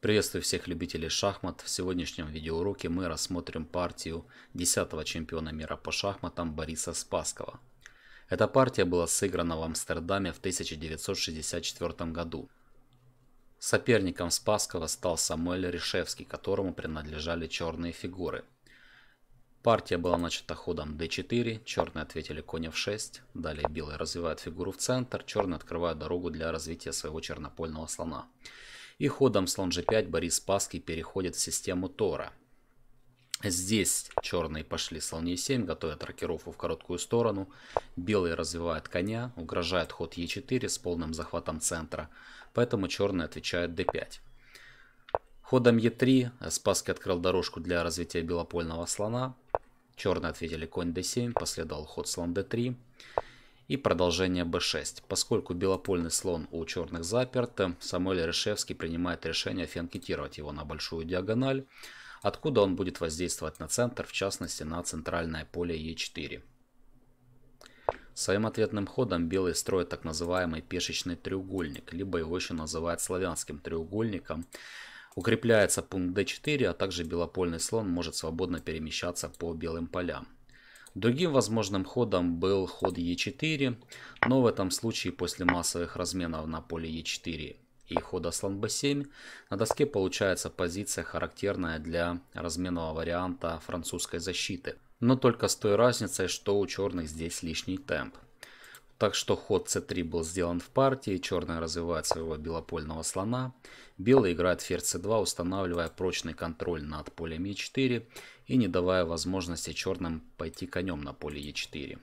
Приветствую всех любителей шахмат. В сегодняшнем видеоуроке мы рассмотрим партию 10-го чемпиона мира по шахматам Бориса Спаскова. Эта партия была сыграна в Амстердаме в 1964 году. Соперником Спаскова стал Самуэль Ришевский, которому принадлежали черные фигуры. Партия была начата ходом d4, черные ответили коня в 6 далее белые развивают фигуру в центр, черные открывают дорогу для развития своего чернопольного слона и ходом слон g5 Борис Паский переходит в систему Тора. Здесь черные пошли слон e7, готовят рокировку в короткую сторону. Белые развивают коня, угрожает ход e4 с полным захватом центра, поэтому черные отвечают d5. Ходом e3 Спаски открыл дорожку для развития белопольного слона. Черные ответили конь d7, последовал ход слон d3 и продолжение b6. Поскольку белопольный слон у черных заперт, Самуэль Решевский принимает решение фианкетировать его на большую диагональ, откуда он будет воздействовать на центр, в частности на центральное поле e4. Своим ответным ходом белый строит так называемый пешечный треугольник, либо его еще называют славянским треугольником. Укрепляется пункт d4, а также белопольный слон может свободно перемещаться по белым полям. Другим возможным ходом был ход e 4 но в этом случае после массовых разменов на поле e 4 и хода слон b7, на доске получается позиция, характерная для разменного варианта французской защиты. Но только с той разницей, что у черных здесь лишний темп. Так что ход c3 был сделан в партии, черные развивает своего белопольного слона, белый играет ферзь c2, устанавливая прочный контроль над полем e4 и не давая возможности черным пойти конем на поле e4.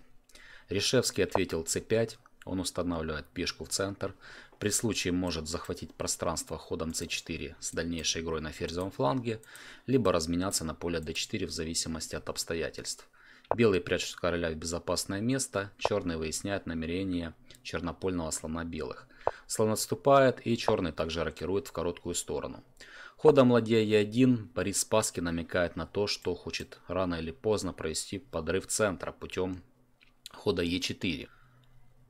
Решевский ответил c5, он устанавливает пешку в центр, при случае может захватить пространство ходом c4 с дальнейшей игрой на ферзевом фланге, либо разменяться на поле d4 в зависимости от обстоятельств. Белые прячут короля в безопасное место, черные выясняют намерения чернопольного слона белых. Слон отступает, и черный также рокирует в короткую сторону. Ходом ладья Е1 Борис Спаски намекает на то, что хочет рано или поздно провести подрыв центра путем хода Е4.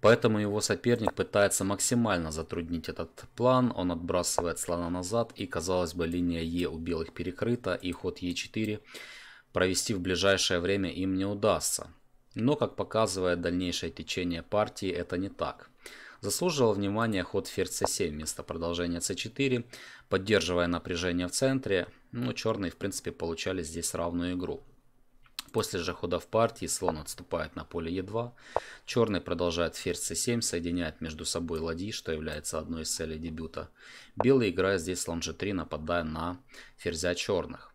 Поэтому его соперник пытается максимально затруднить этот план, он отбрасывает слона назад и казалось бы линия Е у белых перекрыта и ход Е4 провести в ближайшее время им не удастся. Но, как показывает дальнейшее течение партии, это не так. Заслуживал внимания ход ферзь c7 вместо продолжения c4, поддерживая напряжение в центре, Ну, черные в принципе получали здесь равную игру. После же хода в партии слон отступает на поле e2, черный продолжает ферзь c7, соединяет между собой ладьи, что является одной из целей дебюта. Белый, играя здесь слон g3, нападая на ферзя черных.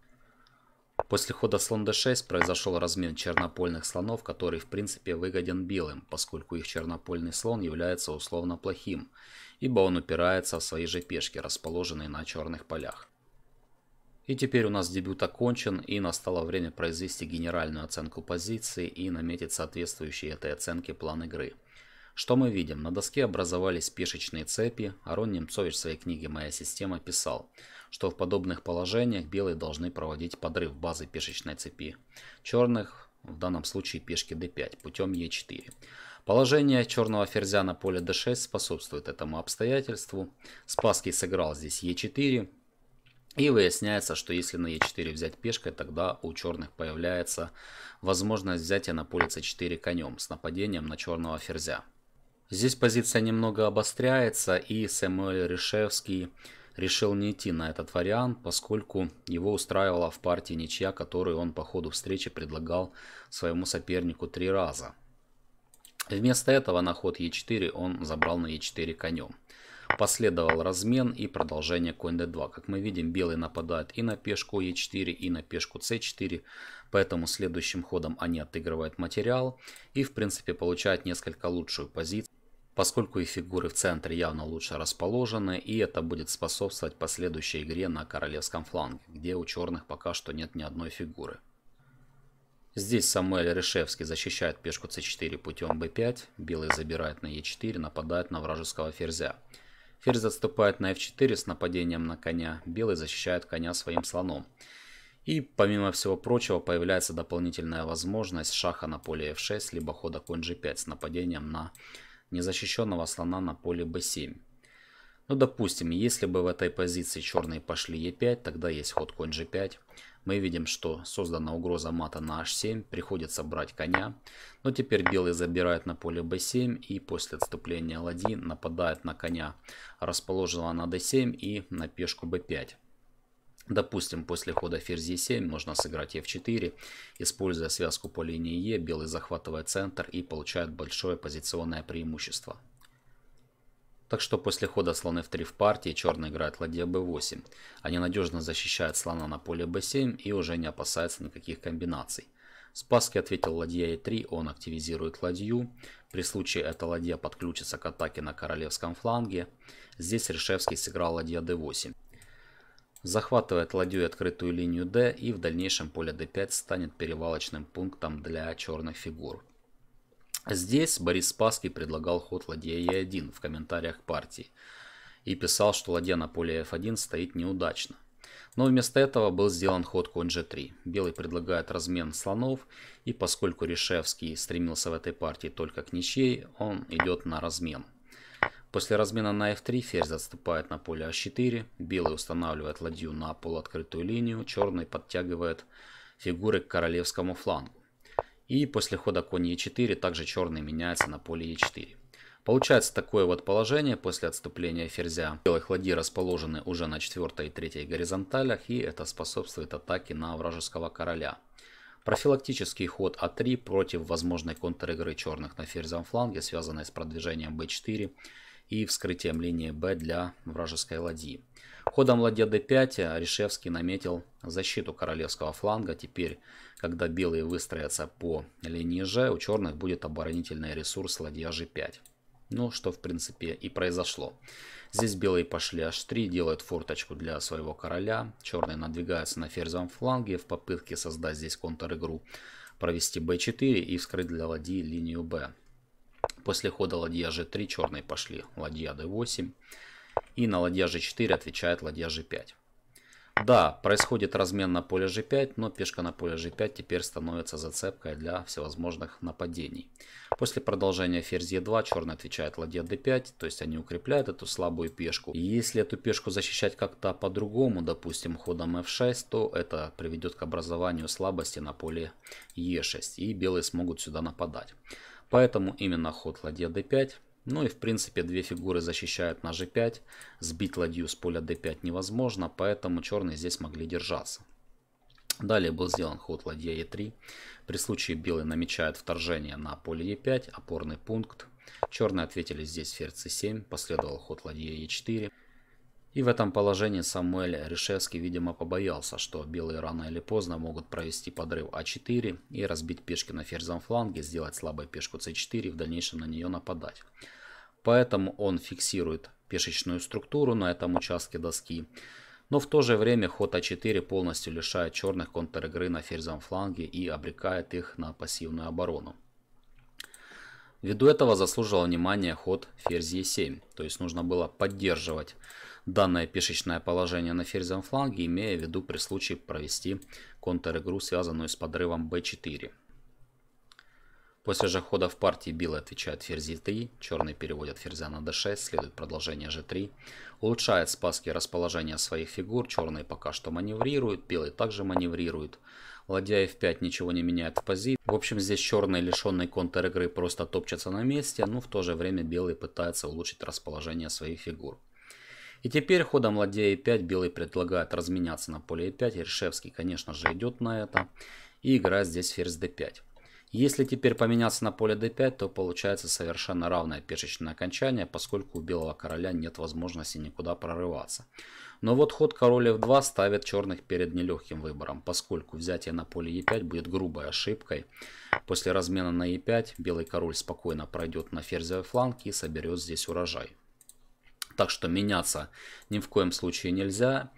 После хода слон d6 произошел размен чернопольных слонов, который в принципе выгоден белым, поскольку их чернопольный слон является условно плохим, ибо он упирается в свои же пешки, расположенные на черных полях. И теперь у нас дебют окончен и настало время произвести генеральную оценку позиции и наметить соответствующие этой оценке план игры. Что мы видим? На доске образовались пешечные цепи. Арон Немцович в своей книге «Моя система» писал – что в подобных положениях белые должны проводить подрыв базы пешечной цепи черных, в данном случае пешки d5, путем e4. Положение черного ферзя на поле d6 способствует этому обстоятельству. Спасский сыграл здесь e4. И выясняется, что если на e4 взять пешкой, тогда у черных появляется возможность взятия на поле c4 конем с нападением на черного ферзя. Здесь позиция немного обостряется и Сэмюэль Решевский решил не идти на этот вариант, поскольку его устраивала в партии ничья, которую он по ходу встречи предлагал своему сопернику три раза. Вместо этого на ход e 4 он забрал на e 4 конем. Последовал размен и продолжение конь d2. Как мы видим, белый нападает и на пешку e4, и на пешку c4. Поэтому следующим ходом они отыгрывают материал и, в принципе, получают несколько лучшую позицию поскольку и фигуры в центре явно лучше расположены, и это будет способствовать последующей игре на королевском фланге, где у черных пока что нет ни одной фигуры. Здесь Самуэль Решевский защищает пешку c4 путем b5, белый забирает на e4, нападает на вражеского ферзя. Ферзь отступает на f4 с нападением на коня, белый защищает коня своим слоном. И помимо всего прочего появляется дополнительная возможность шаха на поле f6, либо хода конь g5 с нападением на незащищенного слона на поле b7. Ну, допустим, если бы в этой позиции черные пошли e5, тогда есть ход конь g5. Мы видим, что создана угроза мата на h7, приходится брать коня. Но теперь белый забирает на поле b7 и после отступления ладьи нападает на коня, расположенного на d7 и на пешку b5. Допустим, после хода ферзь e7 можно сыграть f4, используя связку по линии e, белый захватывает центр и получает большое позиционное преимущество. Так что после хода слон f3 в партии черный играет ладья b8. Они надежно защищают слона на поле b7 и уже не опасаются никаких комбинаций. Спаски ответил ладья e3, он активизирует ладью. При случае эта ладья подключится к атаке на королевском фланге. Здесь Решевский сыграл ладья d8 захватывает ладью открытую линию D и в дальнейшем поле D5 станет перевалочным пунктом для черных фигур. Здесь Борис Спасский предлагал ход ладья e 1 в комментариях партии и писал, что ладья на поле F1 стоит неудачно. Но вместо этого был сделан ход конь g3. Белый предлагает размен слонов, и поскольку Решевский стремился в этой партии только к ничьей, он идет на размен. После размена на f3 ферзь отступает на поле h4, а белый устанавливает ладью на полуоткрытую линию, черный подтягивает фигуры к королевскому флангу. И после хода конь e4 также черный меняется на поле e4. Получается такое вот положение после отступления ферзя. Белые ладьи расположены уже на 4 и 3 горизонталях, и это способствует атаке на вражеского короля. Профилактический ход А3 против возможной контр-игры черных на ферзевом фланге, связанной с продвижением b4, и вскрытием линии Б для вражеской ладьи. Ходом ладья d5 Решевский наметил защиту королевского фланга. Теперь, когда белые выстроятся по линии Ж, у черных будет оборонительный ресурс ладья g5. Ну, что в принципе и произошло. Здесь белые пошли h3, делают форточку для своего короля. Черные надвигаются на ферзевом фланге в попытке создать здесь контр-игру. Провести b4 и вскрыть для ладьи линию b. После хода ладья g3 черные пошли ладья d8. И на ладья g4 отвечает ладья g5. Да, происходит размен на поле g5, но пешка на поле g5 теперь становится зацепкой для всевозможных нападений. После продолжения ферзь e2 черный отвечает ладья d5, то есть они укрепляют эту слабую пешку. И если эту пешку защищать как-то по-другому, допустим ходом f6, то это приведет к образованию слабости на поле e6 и белые смогут сюда нападать. Поэтому именно ход ладья d5. Ну и в принципе две фигуры защищают на g5. Сбить ладью с поля d5 невозможно, поэтому черные здесь могли держаться. Далее был сделан ход ладья e3. При случае белый намечает вторжение на поле e5, опорный пункт. Черные ответили здесь ферзь c7, последовал ход ладья e4. И в этом положении Самуэль Решевский, видимо, побоялся, что белые рано или поздно могут провести подрыв А4 и разбить пешки на ферзом фланге, сделать слабой пешку С4 и в дальнейшем на нее нападать. Поэтому он фиксирует пешечную структуру на этом участке доски. Но в то же время ход А4 полностью лишает черных контр игры на ферзом фланге и обрекает их на пассивную оборону. Ввиду этого заслужил внимание ход ферзь Е7, то есть нужно было поддерживать Данное пешечное положение на ферзевом фланге, имея в виду при случае провести контр-игру, связанную с подрывом b4. После же хода в партии белые отвечают ферзи 3, черные переводят ферзя на d6, следует продолжение g3. Улучшает спаски расположение своих фигур, черные пока что маневрируют, белые также маневрируют. Ладья f5 ничего не меняет в позиции. В общем, здесь черные, лишенные контр игры, просто топчатся на месте, но в то же время белые пытаются улучшить расположение своих фигур. И теперь ходом ладья e5 белый предлагает разменяться на поле e5. Ершевский, конечно же, идет на это. И играет здесь ферзь d5. Если теперь поменяться на поле d5, то получается совершенно равное пешечное окончание, поскольку у белого короля нет возможности никуда прорываться. Но вот ход короля f2 ставит черных перед нелегким выбором, поскольку взятие на поле e5 будет грубой ошибкой. После размена на e5 белый король спокойно пройдет на ферзевой фланг и соберет здесь урожай. Так что меняться ни в коем случае нельзя.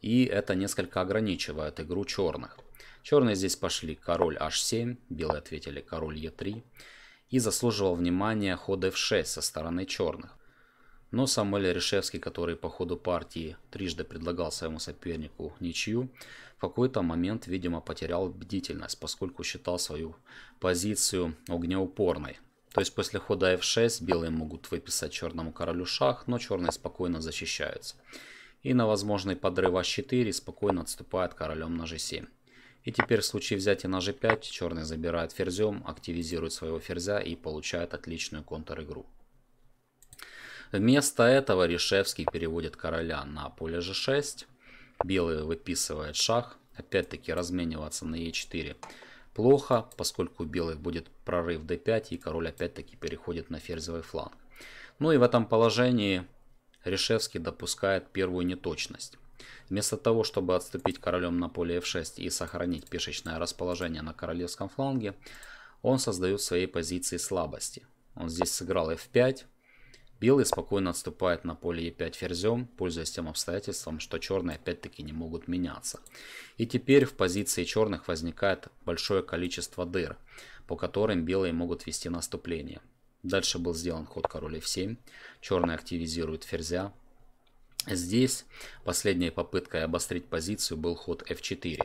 И это несколько ограничивает игру черных. Черные здесь пошли король h7, белые ответили король e3. И заслуживал внимания ход f6 со стороны черных. Но Самуэль Решевский, который по ходу партии трижды предлагал своему сопернику ничью, в какой-то момент, видимо, потерял бдительность, поскольку считал свою позицию огнеупорной. То есть после хода f6 белые могут выписать черному королю шах, но черные спокойно защищаются. И на возможный подрыв h4 спокойно отступает королем на g7. И теперь в случае взятия на g5 черный забирает ферзем, активизирует своего ферзя и получает отличную контр-игру. Вместо этого Решевский переводит короля на поле g6. Белый выписывает шах. Опять-таки размениваться на e4 плохо, поскольку у белых будет прорыв d5 и король опять-таки переходит на ферзевый фланг. Ну и в этом положении Решевский допускает первую неточность. Вместо того, чтобы отступить королем на поле f6 и сохранить пешечное расположение на королевском фланге, он создает в своей позиции слабости. Он здесь сыграл f5, Белые спокойно отступают на поле e5 ферзем, пользуясь тем обстоятельством, что черные опять-таки не могут меняться. И теперь в позиции черных возникает большое количество дыр, по которым белые могут вести наступление. Дальше был сделан ход король f7, черные активизируют ферзя. Здесь последней попыткой обострить позицию был ход f4.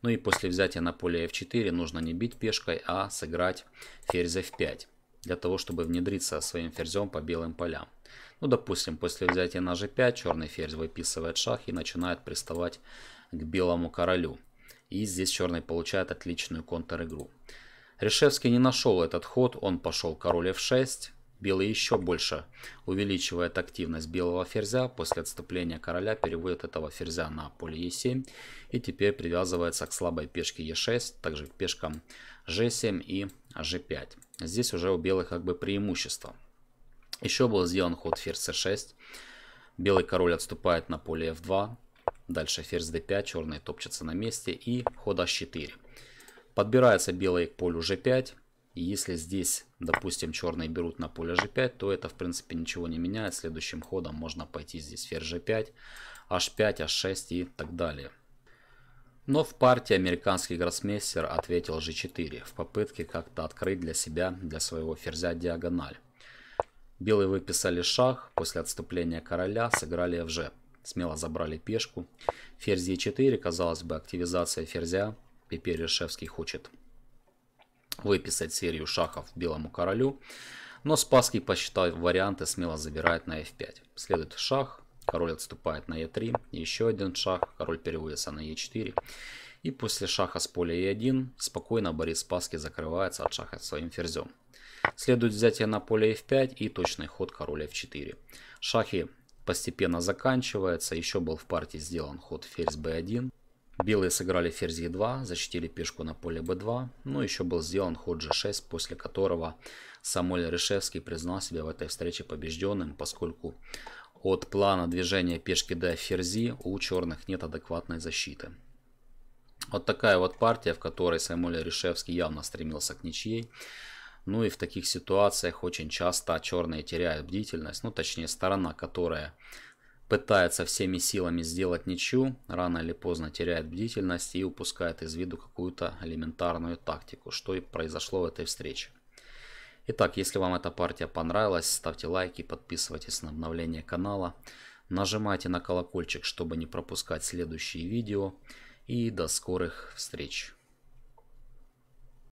Ну и после взятия на поле f4 нужно не бить пешкой, а сыграть ферзь f5 для того, чтобы внедриться своим ферзем по белым полям. Ну, допустим, после взятия на g5 черный ферзь выписывает шах и начинает приставать к белому королю. И здесь черный получает отличную контр-игру. Решевский не нашел этот ход, он пошел король f6. Белый еще больше увеличивает активность белого ферзя. После отступления короля переводит этого ферзя на поле e7. И теперь привязывается к слабой пешке e6, также к пешкам g7 и g5. Здесь уже у белых как бы преимущество. Еще был сделан ход ферзь c6. Белый король отступает на поле f2. Дальше ферзь d5, черные топчатся на месте. И ход h4. А Подбирается белый к полю g5. И если здесь, допустим, черные берут на поле g5, то это, в принципе, ничего не меняет. Следующим ходом можно пойти здесь ферзь g5, h5, h6 и так далее. Но в партии американский гроссмейстер ответил g4 в попытке как-то открыть для себя, для своего ферзя диагональ. Белые выписали шах, после отступления короля сыграли fg, смело забрали пешку. Ферзь e4, казалось бы, активизация ферзя, теперь Решевский хочет выписать серию шахов белому королю, но Спасский посчитал варианты, смело забирает на f5. Следует шах, Король отступает на e3, еще один шах, король переводится на e4. И после шаха с поля e1 спокойно Борис Паски закрывается от шаха своим ферзем. Следует взятие на поле f5 и точный ход короля f4. Шахи постепенно заканчиваются, еще был в партии сделан ход ферзь b1. Белые сыграли ферзь e2, защитили пешку на поле b2, но еще был сделан ход g6, после которого Самуэль Решевский признал себя в этой встрече побежденным, поскольку от плана движения пешки до ферзи у черных нет адекватной защиты. Вот такая вот партия, в которой Саймуля Ришевский явно стремился к ничьей. Ну и в таких ситуациях очень часто черные теряют бдительность, ну точнее сторона, которая пытается всеми силами сделать ничью, рано или поздно теряет бдительность и упускает из виду какую-то элементарную тактику, что и произошло в этой встрече. Итак, если вам эта партия понравилась, ставьте лайки, подписывайтесь на обновление канала, нажимайте на колокольчик, чтобы не пропускать следующие видео. И до скорых встреч!